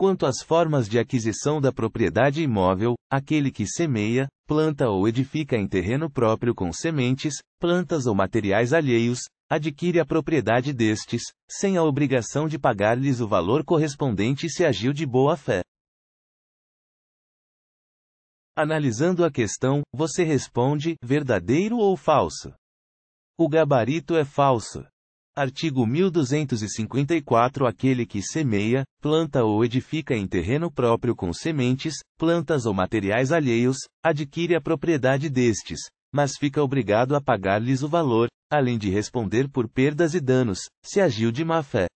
Quanto às formas de aquisição da propriedade imóvel, aquele que semeia, planta ou edifica em terreno próprio com sementes, plantas ou materiais alheios, adquire a propriedade destes, sem a obrigação de pagar-lhes o valor correspondente se agiu de boa fé. Analisando a questão, você responde: verdadeiro ou falso? O gabarito é falso. Artigo 1254 Aquele que semeia, planta ou edifica em terreno próprio com sementes, plantas ou materiais alheios, adquire a propriedade destes, mas fica obrigado a pagar-lhes o valor, além de responder por perdas e danos, se agiu de má fé.